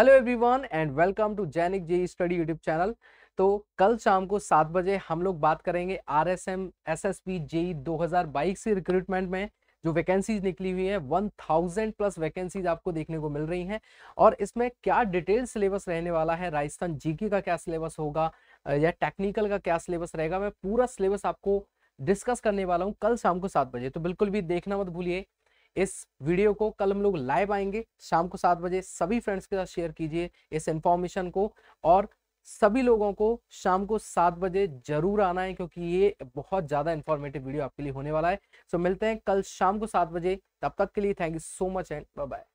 hello everyone and welcome to Jainik J study YouTube channel तो कल शाम को सात बजे हम लोग बात करेंगे R S M S S P J दो हज़ार बाईस की रिक्रूटमेंट में जो वैकेंसीज निकली हुई है वन थाउजेंड प्लस वैकेंसीज आपको देखने को मिल रही हैं और इसमें क्या डिटेल सिलेबस रहने वाला है राजस्थान जीके का क्या सिलेबस होगा या टेक्निकल का क्या सिलेबस रहेगा मैं पूरा सिलेबस आपको डिस्कस करने वाला हूँ कल शाम को सात बजे तो बिल्कुल भी देखना मत भूलिए इस वीडियो को कल हम लोग लाइव आएंगे शाम को सात बजे सभी फ्रेंड्स के साथ शेयर कीजिए इस इंफॉर्मेशन को और सभी लोगों को शाम को सात बजे जरूर आना है क्योंकि ये बहुत ज़्यादा इंफॉर्मेटिव वीडियो आपके लिए होने वाला है सो मिलते हैं कल शाम को सात बजे तब तक के लिए thank you so much and bye bye